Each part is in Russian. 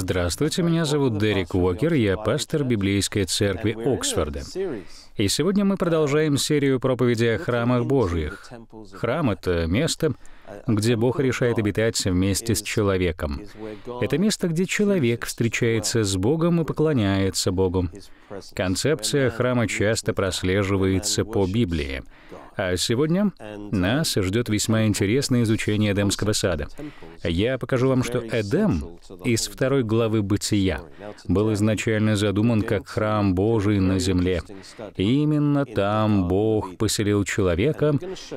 Здравствуйте, меня зовут Дерек Уокер, я пастор Библейской церкви Оксфорда. И сегодня мы продолжаем серию проповедей о храмах Божьих. Храм — это место, где Бог решает обитать вместе с человеком. Это место, где человек встречается с Богом и поклоняется Богу. Концепция храма часто прослеживается по Библии. А сегодня нас ждет весьма интересное изучение Эдемского сада. Я покажу вам, что Эдем из второй главы Бытия был изначально задуман как храм Божий на земле. Именно там Бог поселил человека,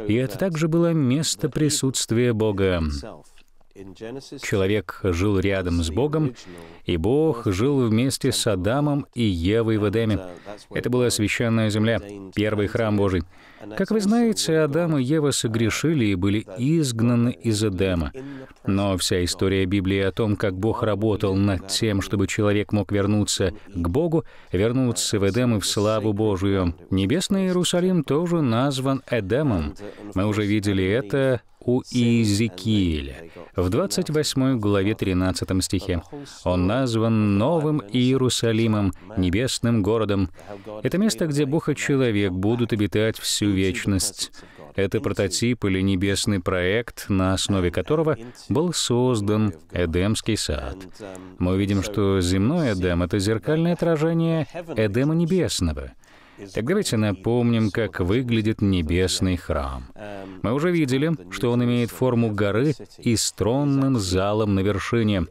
и это также было место присутствия Бога. Человек жил рядом с Богом, и Бог жил вместе с Адамом и Евой в Эдеме. Это была священная земля, первый храм Божий. Как вы знаете, Адам и Ева согрешили и были изгнаны из Эдема. Но вся история Библии о том, как Бог работал над тем, чтобы человек мог вернуться к Богу, вернуться в Эдем и в славу Божию. Небесный Иерусалим тоже назван Эдемом. Мы уже видели это у Иезекииля в 28 главе 13 стихе. Он назван Новым Иерусалимом, небесным городом. Это место, где Бог и человек будут обитать всю вечность. Это прототип или небесный проект, на основе которого был создан Эдемский сад. Мы видим, что земной Эдем — это зеркальное отражение Эдема небесного — так давайте напомним, как выглядит небесный храм. Мы уже видели, что он имеет форму горы и с тронным залом на вершине.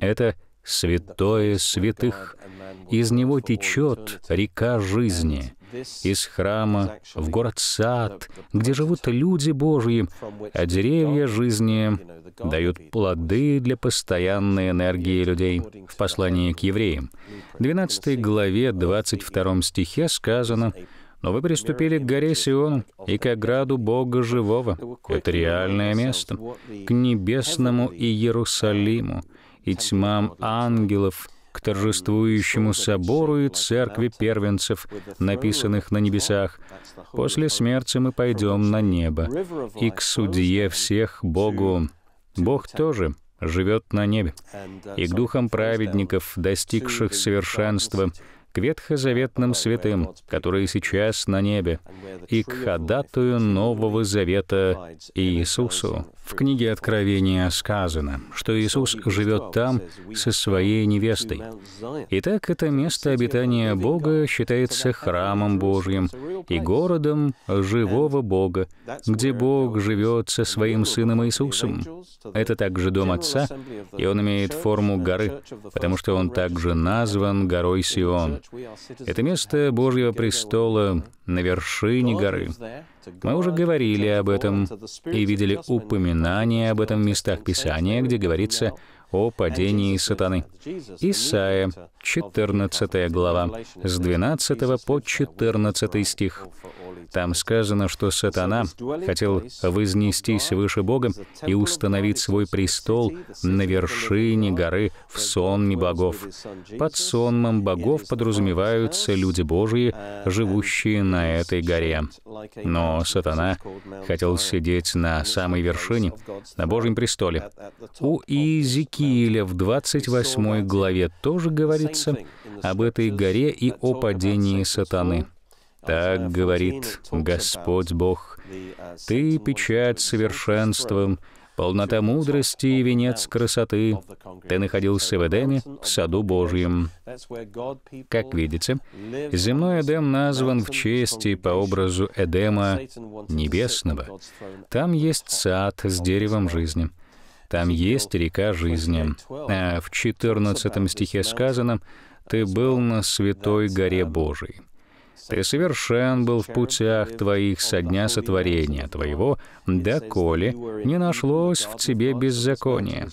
Это святое святых. Из него течет река жизни из храма в город Сад, где живут люди Божьи, а деревья жизни дают плоды для постоянной энергии людей. В послании к евреям, 12 главе 22 стихе сказано, но вы приступили к горе Сиону и к ограду Бога Живого. Это реальное место. К небесному Иерусалиму и тьмам ангелов — к торжествующему собору и церкви первенцев, написанных на небесах. После смерти мы пойдем на небо и к судье всех Богу. Бог тоже живет на небе, и к духам праведников, достигших совершенства, к ветхозаветным святым, которые сейчас на небе, и к ходатую Нового Завета Иисусу. В книге Откровения сказано, что Иисус живет там со своей невестой. Итак, это место обитания Бога считается храмом Божьим и городом живого Бога, где Бог живет со своим Сыном Иисусом. Это также дом Отца, и он имеет форму горы, потому что он также назван горой Сион. Это место Божьего престола на вершине горы. Мы уже говорили об этом и видели упоминания об этом в местах Писания, где говорится о падении сатаны. Исаия, 14 глава, с 12 по 14 стих. Там сказано, что сатана хотел вознестись выше Бога и установить свой престол на вершине горы в сонме богов. Под сонмом богов подразумеваются люди Божьи, живущие на этой горе. Но сатана хотел сидеть на самой вершине, на Божьем престоле. У Иезекииля в 28 главе тоже говорится об этой горе и о падении сатаны. Так говорит Господь Бог, ты печать совершенством, полнота мудрости и венец красоты. Ты находился в Эдеме, в саду Божьем. Как видите, земной Эдем назван в честь и по образу Эдема небесного. Там есть сад с деревом жизни. Там есть река жизни. А в 14 стихе сказано, «Ты был на святой горе Божией». Ты совершен был в путях твоих со дня сотворения твоего, доколе не нашлось в тебе беззакония.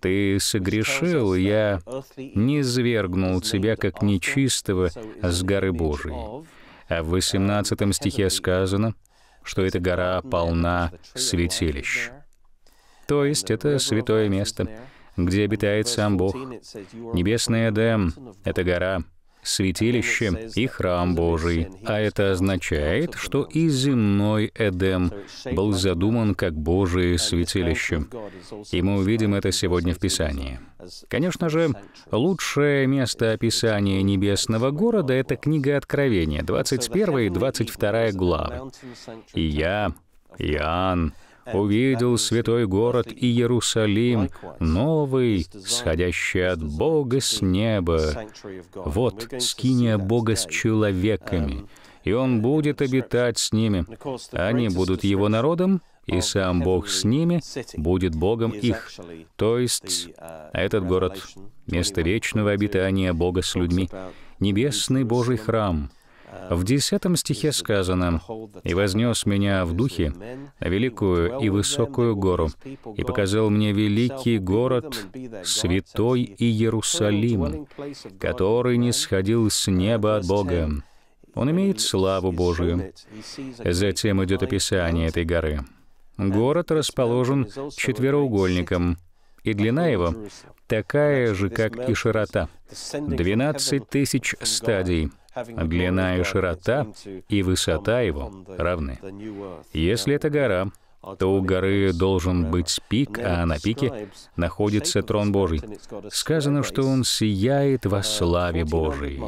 Ты согрешил, я не свергнул тебя, как нечистого, с горы Божией. А в 18 стихе сказано, что эта гора полна святилищ. То есть это святое место, где обитает сам Бог. Небесный Эдем — это гора — святилище и храм Божий. А это означает, что и земной Эдем был задуман как Божие святилище. И мы увидим это сегодня в Писании. Конечно же, лучшее место описания небесного города — это книга Откровения, 21 и 22 главы. «И я, Иоанн, увидел святой город и Иерусалим, новый, сходящий от Бога с неба. Вот скиния Бога с человеками, um, и Он будет обитать с ними. Они будут Его народом, и сам Бог с ними будет Богом их. То есть uh, этот город — место вечного обитания Бога с людьми, небесный Божий храм — в десятом стихе сказано, «И вознес меня в духе на великую и высокую гору, и показал мне великий город, святой Иерусалим, который не сходил с неба от Бога». Он имеет славу Божию. Затем идет описание этой горы. Город расположен четвероугольником, и длина его такая же, как и широта — 12 тысяч стадий — Длина и широта, и высота его равны. Если это гора, то у горы должен быть пик, а на пике находится трон Божий. Сказано, что он сияет во uh, славе Божией.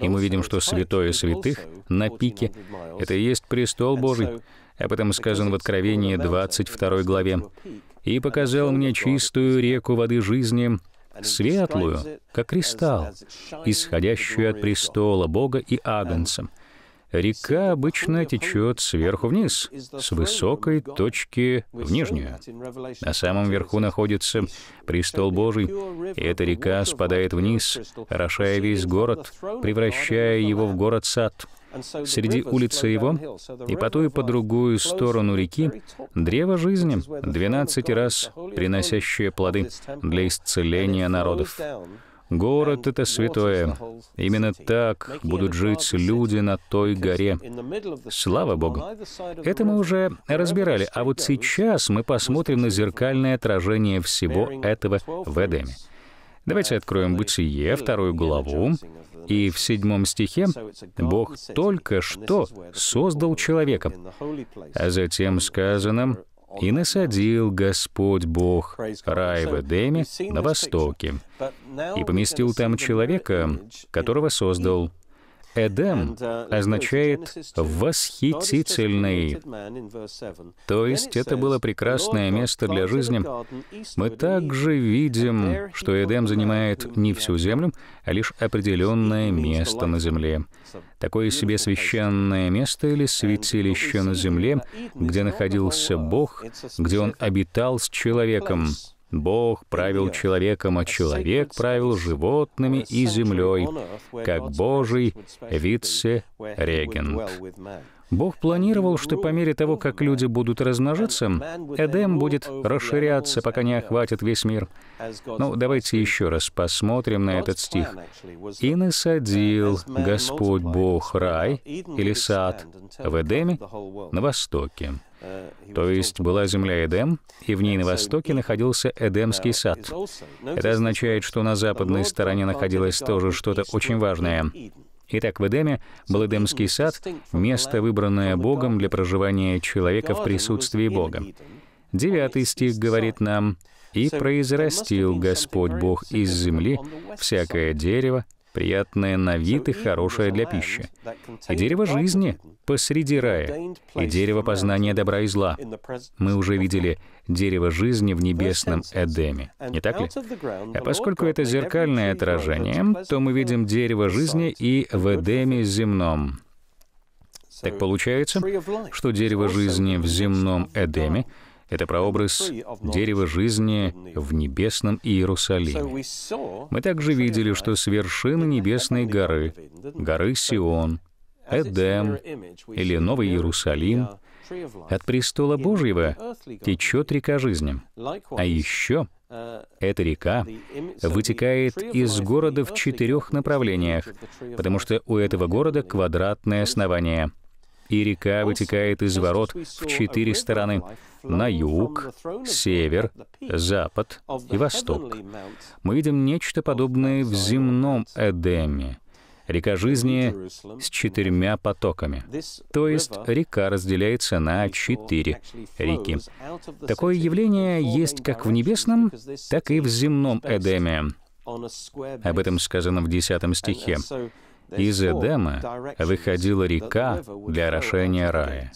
И мы видим, что святое святых на пике — это и есть престол Божий. Об этом сказано в Откровении 22 главе. «И показал мне чистую реку воды жизни, светлую, как кристалл, исходящую от престола Бога и Агнца. Река обычно течет сверху вниз, с высокой точки в нижнюю. На самом верху находится престол Божий, и эта река спадает вниз, орошая весь город, превращая его в город-сад — среди улицы его, и по ту и по другую сторону реки древо жизни, двенадцать раз приносящее плоды для исцеления народов. Город — это святое. Именно так будут жить люди на той горе. Слава Богу! Это мы уже разбирали, а вот сейчас мы посмотрим на зеркальное отражение всего этого в Эдеме. Давайте откроем Бытие, вторую главу, и в седьмом стихе Бог только что создал человека, а затем сказано «И насадил Господь Бог рай в Эдеме на востоке, и поместил там человека, которого создал Эдем uh, означает «восхитительный». То есть это было прекрасное место для жизни. Мы также видим, что Эдем занимает не всю землю, а лишь определенное место на земле. Такое себе священное место или святилище на земле, где находился Бог, где Он обитал с человеком. Бог правил человеком, а, а человек правил животными и землей, как Божий вице-регент. Бог планировал, что по мере того, как люди будут размножаться, Эдем будет расширяться, пока не охватит весь мир. Ну, давайте еще раз посмотрим на этот стих. «И насадил Господь Бог рай или сад в Эдеме на востоке». То есть была земля Эдем, и в ней на востоке находился Эдемский сад. Это означает, что на западной стороне находилось тоже что-то очень важное Итак, в Эдеме был Эдемский сад, место, выбранное Богом для проживания человека в присутствии Бога. Девятый стих говорит нам, «И произрастил Господь Бог из земли всякое дерево, приятное на вид и хорошее для пищи. И дерево жизни посреди рая, и дерево познания добра и зла. Мы уже видели дерево жизни в небесном Эдеме, не так ли? А поскольку это зеркальное отражение, то мы видим дерево жизни и в Эдеме земном. Так получается, что дерево жизни в земном Эдеме — это прообраз дерева жизни в небесном Иерусалиме. Мы также видели, что с вершины небесной горы, горы Сион, Эдем или Новый Иерусалим, от престола Божьего течет река жизни. А еще эта река вытекает из города в четырех направлениях, потому что у этого города квадратное основание — и река вытекает из ворот в четыре стороны — на юг, север, запад и восток. Мы видим нечто подобное в земном Эдеме — Река жизни с четырьмя потоками. То есть река разделяется на четыре реки. Такое явление есть как в небесном, так и в земном Эдеме. Об этом сказано в 10 стихе. Из Эдема выходила река для орошения рая,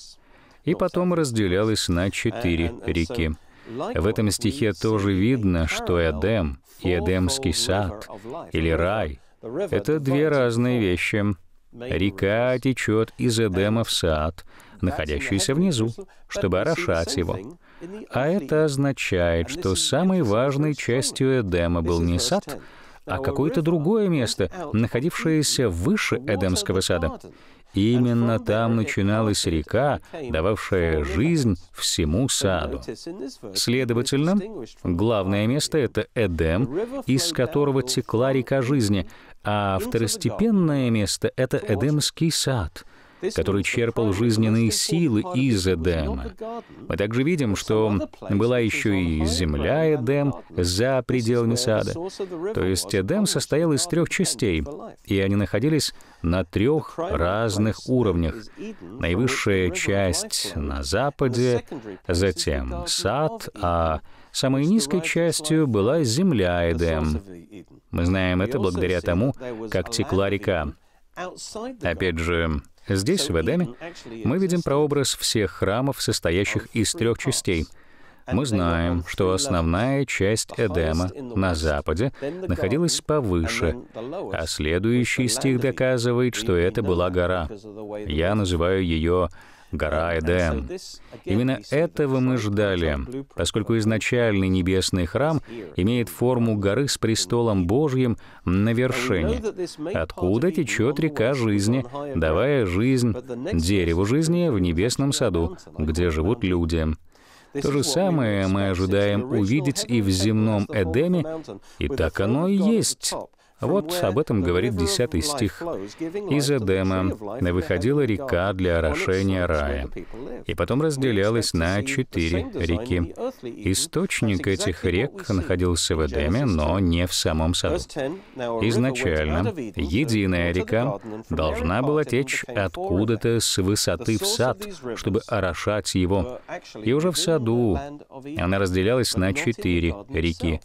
и потом разделялась на четыре реки. В этом стихе тоже видно, что Эдем и Эдемский сад или рай — это две разные вещи. Река течет из Эдема в сад, находящийся внизу, чтобы орошать его. А это означает, что самой важной частью Эдема был не сад — а какое-то другое место, находившееся выше Эдемского сада. Именно там начиналась река, дававшая жизнь всему саду. Следовательно, главное место — это Эдем, из которого текла река жизни, а второстепенное место — это Эдемский сад — который черпал жизненные силы из Эдема. Мы также видим, что была еще и земля Эдем за пределами сада. То есть Эдем состоял из трех частей, и они находились на трех разных уровнях. Наивысшая часть на западе, затем сад, а самой низкой частью была земля Эдем. Мы знаем это благодаря тому, как текла река. Опять же, здесь, в Эдеме, мы видим прообраз всех храмов, состоящих из трех частей — мы знаем, что основная часть Эдема на западе находилась повыше, а следующий стих доказывает, что это была гора. Я называю ее гора Эдем. Именно этого мы ждали, поскольку изначальный небесный храм имеет форму горы с престолом Божьим на вершине, откуда течет река жизни, давая жизнь дереву жизни в небесном саду, где живут люди. То же самое мы ожидаем увидеть и в земном Эдеме, и так оно и есть. Вот об этом говорит 10 стих. «Из Эдема выходила река для орошения рая, и потом разделялась на четыре реки. Источник этих рек находился в Эдеме, но не в самом саду. Изначально единая река должна была течь откуда-то с высоты в сад, чтобы орошать его. И уже в саду она разделялась на четыре реки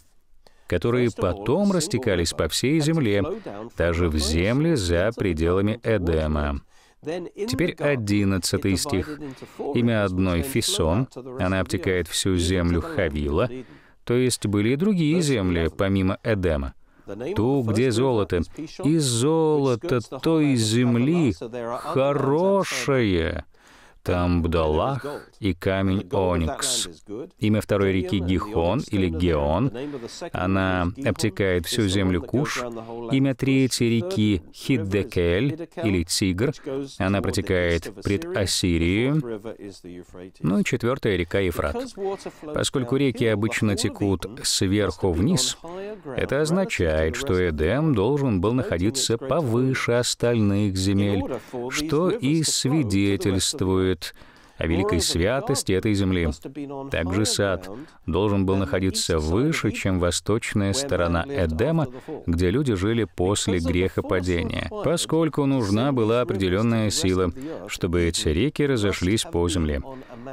которые потом растекались по всей земле, даже в земли за пределами Эдема. Теперь одиннадцатый стих. Имя одной Фисон, она обтекает всю землю Хавила, то есть были и другие земли, помимо Эдема. Ту, где золото, и золото той земли хорошее, там Бдалах и камень Оникс. Имя второй реки Гихон или Геон. Она обтекает всю землю Куш. Имя третьей реки Хиддекель или Тигр. Она протекает пред Ассирию. Ну и четвертая река Ефрат. Поскольку реки обычно текут сверху вниз, это означает, что Эдем должен был находиться повыше остальных земель, что и свидетельствует свидетельствует о великой святости этой земли. Также сад должен был находиться выше, чем восточная сторона Эдема, где люди жили после грехопадения, поскольку нужна была определенная сила, чтобы эти реки разошлись по земле.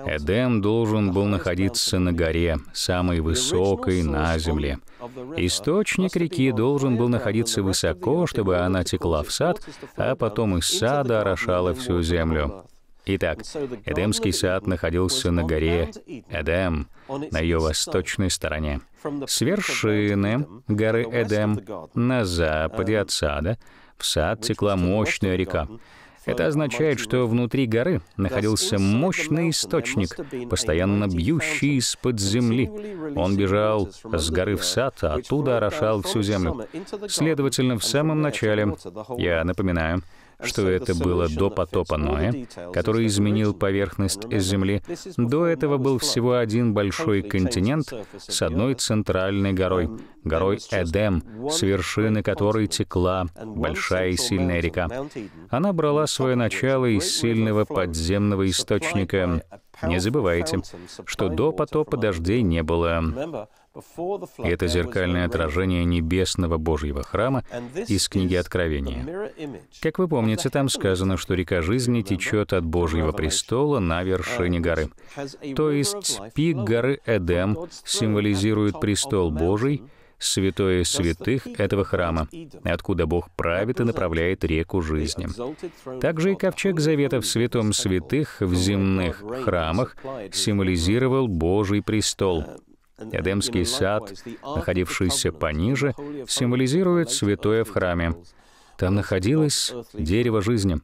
Эдем должен был находиться на горе, самой высокой на земле. Источник реки должен был находиться высоко, чтобы она текла в сад, а потом из сада орошала всю землю. Итак, Эдемский сад находился на горе Эдем, на ее восточной стороне. С вершины горы Эдем на западе от сада в сад текла мощная река. Это означает, что внутри горы находился мощный источник, постоянно бьющий из-под земли. Он бежал с горы в сад, а оттуда орошал всю землю. Следовательно, в самом начале, я напоминаю, что это было до потопа Ноя, который изменил поверхность Земли, до этого был всего один большой континент с одной центральной горой, горой Эдем, с вершины которой текла большая и сильная река. Она брала свое начало из сильного подземного источника. Не забывайте, что до потопа дождей не было. Это зеркальное отражение небесного Божьего храма из книги Откровения. Как вы помните, там сказано, что река жизни течет от Божьего престола на вершине горы. То есть пик горы Эдем символизирует престол Божий, святое святых этого храма, откуда Бог правит и направляет реку жизни. Также и ковчег завета в святом святых в земных храмах символизировал Божий престол. Эдемский сад, находившийся пониже, символизирует святое в храме. Там находилось дерево жизни,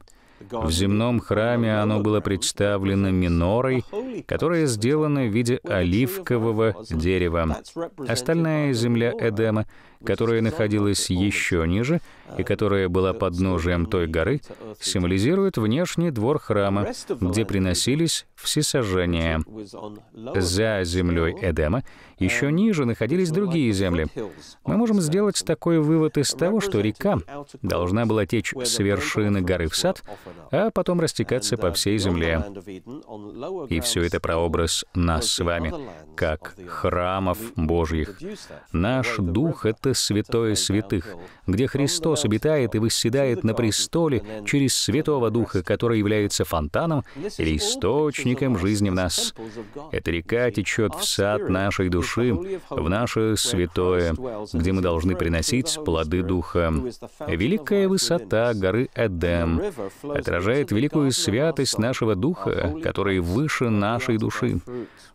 в земном храме оно было представлено минорой, которая сделана в виде оливкового дерева. Остальная земля Эдема, которая находилась еще ниже и которая была подножием той горы, символизирует внешний двор храма, где приносились всесожжения. За землей Эдема еще ниже находились другие земли. Мы можем сделать такой вывод из того, что река должна была течь с вершины горы в сад, а потом растекаться по всей земле. И все это прообраз нас с вами, как храмов Божьих. Наш Дух — это святое святых, где Христос обитает и восседает на престоле через Святого Духа, который является фонтаном или источником жизни в нас. Эта река течет в сад нашей души, души, в наше святое, где мы должны приносить плоды Духа. Великая высота горы Эдем отражает великую святость нашего Духа, который выше нашей души.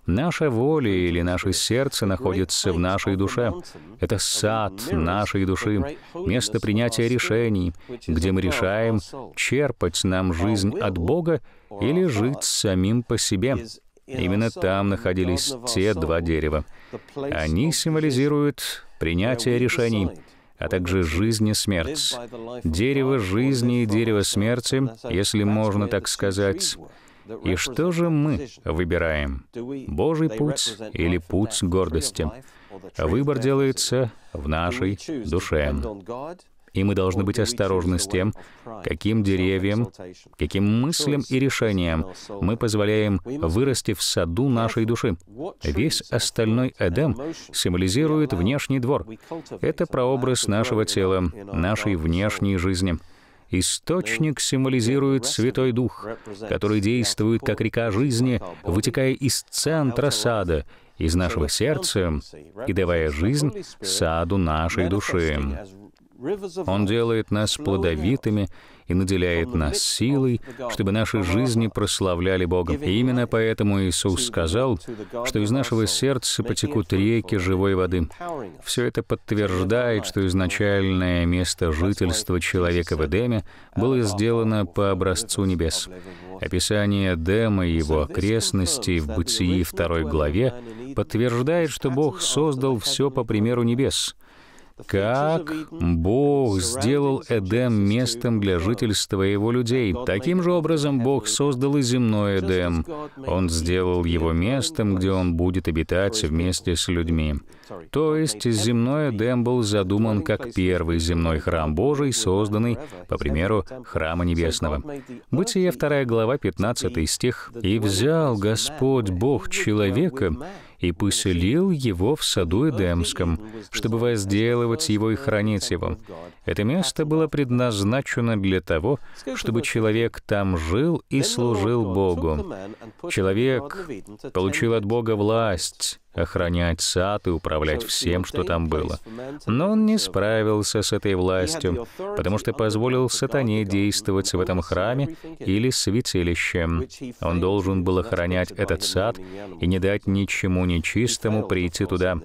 Наша воля или наше сердце находится в нашей душе. Это сад нашей души, место принятия решений, где мы решаем, черпать нам жизнь от Бога или жить самим по себе. Именно там находились те два дерева. Они символизируют принятие решений, а также жизнь и смерть. Дерево жизни и дерево смерти, если можно так сказать. И что же мы выбираем? Божий путь или путь гордости? Выбор делается в нашей душе. И мы должны быть осторожны с тем, каким деревьям, каким мыслям и решениям мы позволяем вырасти в саду нашей души. Весь остальной Эдем символизирует внешний двор. Это прообраз нашего тела, нашей внешней жизни. Источник символизирует Святой Дух, который действует как река жизни, вытекая из центра сада, из нашего сердца и давая жизнь саду нашей души. Он делает нас плодовитыми и наделяет нас силой, чтобы наши жизни прославляли Бога. И именно поэтому Иисус сказал, что из нашего сердца потекут реки живой воды. Все это подтверждает, что изначальное место жительства человека в Эдеме было сделано по образцу небес. Описание Эдема и его окрестностей в Бытии 2 главе подтверждает, что Бог создал все по примеру небес — как Бог сделал Эдем местом для жительства его людей, таким же образом Бог создал и земной Эдем. Он сделал его местом, где он будет обитать вместе с людьми. То есть земной Эдем был задуман как первый земной храм Божий, созданный, по примеру, храма небесного. Бытие 2 глава 15 стих. «И взял Господь Бог человека, и поселил его в саду Эдемском, чтобы возделывать его и хранить его. Это место было предназначено для того, чтобы человек там жил и служил Богу. Человек получил от Бога власть, охранять сад и управлять всем, что там было. Но он не справился с этой властью, потому что позволил сатане действовать в этом храме или святилище. Он должен был охранять этот сад и не дать ничему нечистому прийти туда.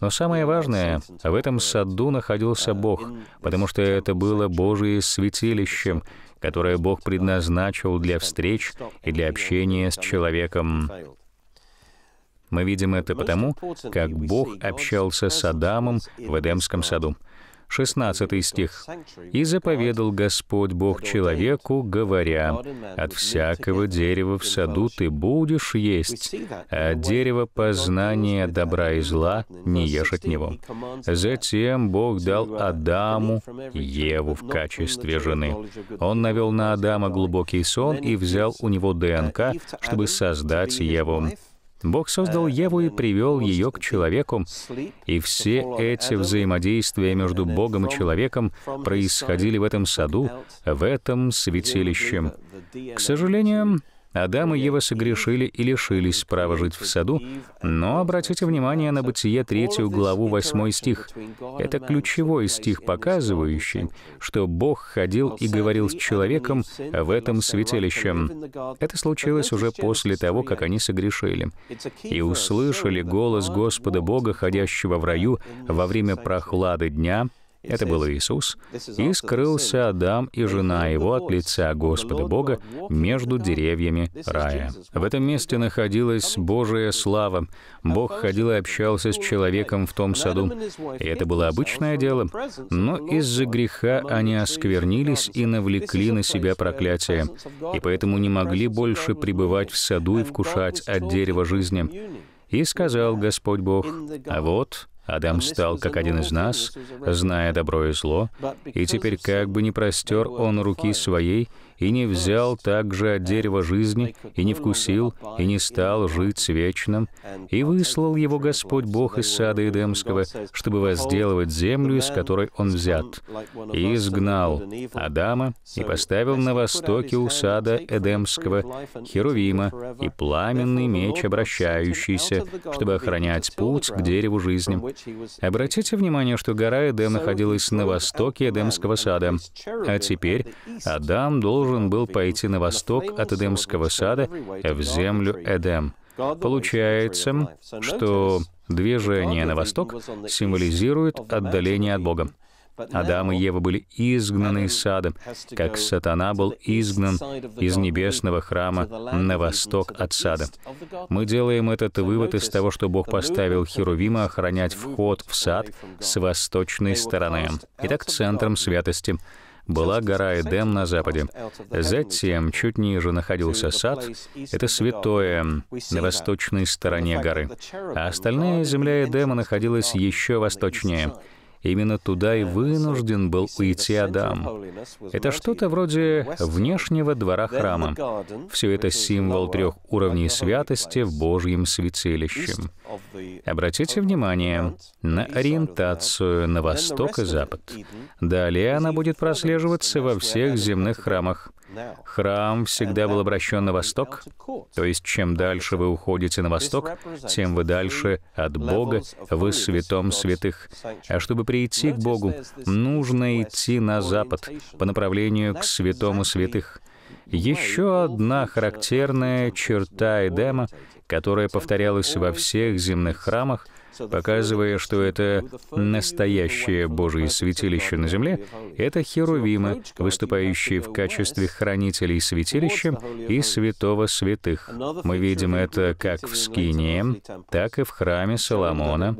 Но самое важное, в этом саду находился uh, Бог, потому что это было Божие святилище, которое Бог предназначил для встреч и для общения с человеком. Мы видим это потому, как Бог общался с Адамом в Эдемском саду. 16 стих. «И заповедал Господь Бог человеку, говоря, «От всякого дерева в саду ты будешь есть, а от дерева познания добра и зла не ешь от него». Затем Бог дал Адаму Еву в качестве жены. Он навел на Адама глубокий сон и взял у него ДНК, чтобы создать Еву. Бог создал э, Еву и привел ее к человеку, и все эти взаимодействия между Богом и человеком происходили в этом саду, в этом святилище. К сожалению, Адам и Ева согрешили и лишились права жить в саду, но обратите внимание на Бытие 3 главу 8 стих. Это ключевой стих, показывающий, что Бог ходил и говорил с человеком в этом святилище. Это случилось уже после того, как они согрешили. «И услышали голос Господа Бога, ходящего в раю во время прохлады дня, это был Иисус. И скрылся Адам и жена его от лица Господа Бога между деревьями рая. В этом месте находилась Божия слава. Бог ходил и общался с человеком в том саду. И это было обычное дело, но из-за греха они осквернились и навлекли на себя проклятие, и поэтому не могли больше пребывать в саду и вкушать от дерева жизни. И сказал Господь Бог, «А вот Адам стал как один из нас, зная добро и зло, и теперь как бы не простер он руки своей и не взял также от дерева жизни, и не вкусил, и не стал жить вечным, и выслал его Господь Бог из сада Эдемского, чтобы возделывать землю, из которой он взят, и изгнал Адама и поставил на востоке у сада Эдемского Херувима и пламенный меч, обращающийся, чтобы охранять путь к дереву жизни. Обратите внимание, что гора Эдем находилась на востоке Эдемского сада, а теперь Адам должен должен был пойти на восток от Эдемского сада в землю Эдем. Получается, что движение на восток символизирует отдаление от Бога. Адам и Ева были изгнаны из сада, как сатана был изгнан из небесного храма на восток от сада. Мы делаем этот вывод из того, что Бог поставил Херувима охранять вход в сад с восточной стороны. Итак, центром святости — была гора Эдем на западе. Затем чуть ниже находился сад, это святое на восточной стороне горы. А остальная земля Эдема находилась еще восточнее — Именно туда и вынужден был уйти Адам. Это что-то вроде внешнего двора храма. Все это символ трех уровней святости в Божьем святилище. Обратите внимание на ориентацию на восток и запад. Далее она будет прослеживаться во всех земных храмах. Храм всегда был обращен на восток, то есть чем дальше вы уходите на восток, тем вы дальше от Бога, вы святом святых. А чтобы прийти к Богу, нужно идти на запад, по направлению к святому святых. Еще одна характерная черта Эдема, которая повторялась во всех земных храмах — показывая, что это настоящее Божие святилище на земле, это херувимы, выступающие в качестве хранителей святилища и святого святых. Мы видим это как в Скинии, так и в храме Соломона.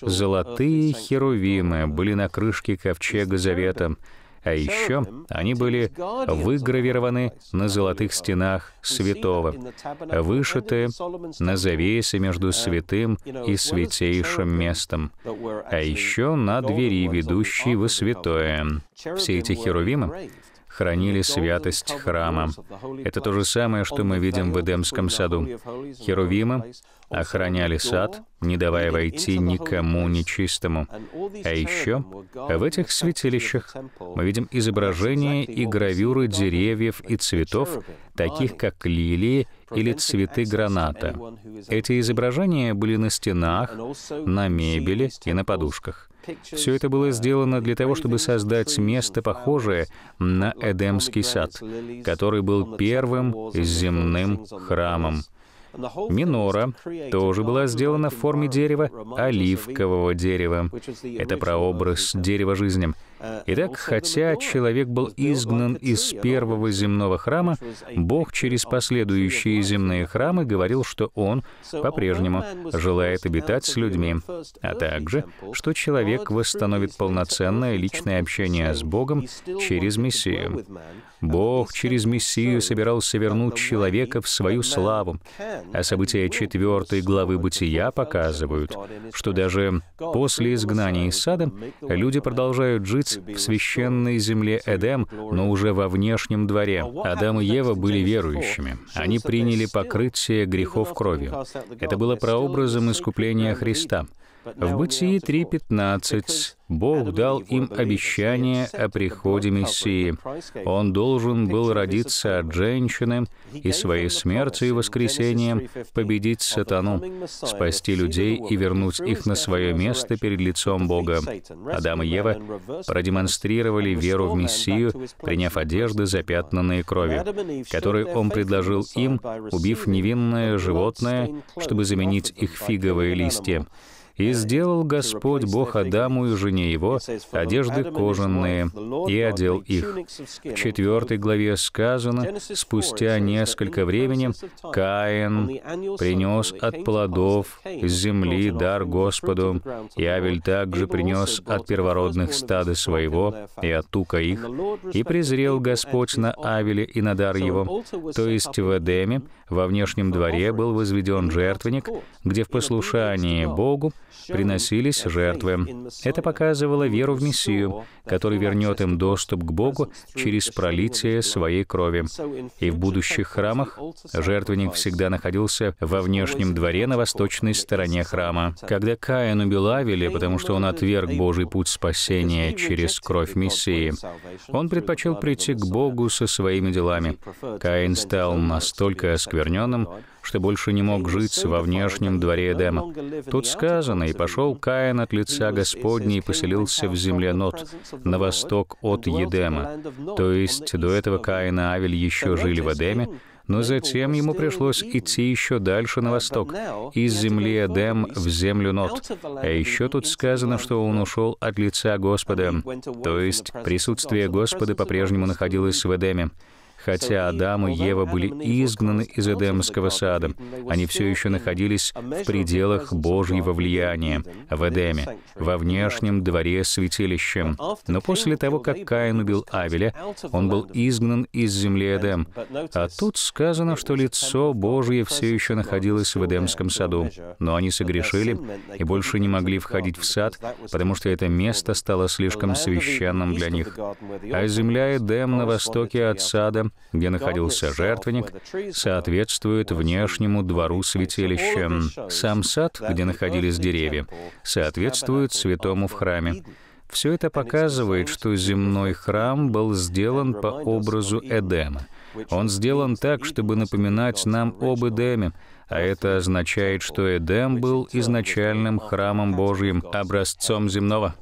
Золотые херувимы были на крышке ковчега Завета, а еще они были выгравированы на золотых стенах святого, вышиты на завесе между святым и святейшим местом, а еще на двери, ведущей во святое. Все эти херувимы хранили святость храма. Это то же самое, что мы видим в Эдемском саду. Херувимы охраняли сад, не давая войти никому нечистому. А еще в этих святилищах мы видим изображения и гравюры деревьев и цветов, таких как лилии или цветы граната. Эти изображения были на стенах, на мебели и на подушках. Все это было сделано для того, чтобы создать место, похожее на Эдемский сад, который был первым земным храмом. Минора тоже была сделана в форме дерева, оливкового дерева. Это прообраз дерева жизни — Итак, хотя человек был изгнан из первого земного храма, Бог через последующие земные храмы говорил, что Он по-прежнему желает обитать с людьми, а также, что человек восстановит полноценное личное общение с Богом через Мессию. Бог через Мессию собирался вернуть человека в свою славу, а события четвертой главы Бытия показывают, что даже после изгнания из сада люди продолжают жить в священной земле Эдем, но уже во внешнем дворе. А Адам и Ева были верующими. Они приняли покрытие грехов кровью. Это было прообразом искупления Христа — в Бытии 3.15 Бог дал им обещание о приходе Мессии. Он должен был родиться от женщины и своей смертью и воскресением победить сатану, спасти людей и вернуть их на свое место перед лицом Бога. Адам и Ева продемонстрировали веру в Мессию, приняв одежды, запятнанные кровью, которые он предложил им, убив невинное животное, чтобы заменить их фиговые листья. И сделал Господь Бог Адаму и жене его одежды кожаные, и одел их. В 4 главе сказано, спустя несколько времени Каин принес от плодов земли дар Господу, и Авель также принес от первородных стада своего и от тука их, и презрел Господь на Авеле и на дар его. То есть в Эдеме, во внешнем дворе, был возведен жертвенник, где в послушании Богу приносились жертвы. Это показывало веру в Мессию, который вернет им доступ к Богу через пролитие своей крови. И в будущих храмах жертвенник всегда находился во внешнем дворе на восточной стороне храма. Когда Каин убил Авеля, потому что он отверг Божий путь спасения через кровь Мессии, он предпочел прийти к Богу со своими делами. Каин стал настолько оскверненным, что больше не мог жить во внешнем дворе Эдема. Тут сказано, «И пошел Каин от лица Господня и поселился в земле Нот, на восток от Едема». То есть до этого Каин и Авель еще жили в Эдеме, но затем ему пришлось идти еще дальше на восток, из земли Эдем в землю Нот. А еще тут сказано, что он ушел от лица Господа, то есть присутствие Господа по-прежнему находилось в Эдеме. Хотя Адам и Ева были изгнаны из Эдемского сада, они все еще находились в пределах Божьего влияния в Эдеме, во внешнем дворе святилища. Но после того, как Каин убил Авеля, он был изгнан из земли Эдем. А тут сказано, что лицо Божье все еще находилось в Эдемском саду. Но они согрешили и больше не могли входить в сад, потому что это место стало слишком священным для них. А земля Эдем на востоке от сада где находился жертвенник, соответствует внешнему двору святилища. Сам сад, где находились деревья, соответствует святому в храме. Все это показывает, что земной храм был сделан по образу Эдема. Он сделан так, чтобы напоминать нам об Эдеме, а это означает, что Эдем был изначальным храмом Божьим, образцом земного.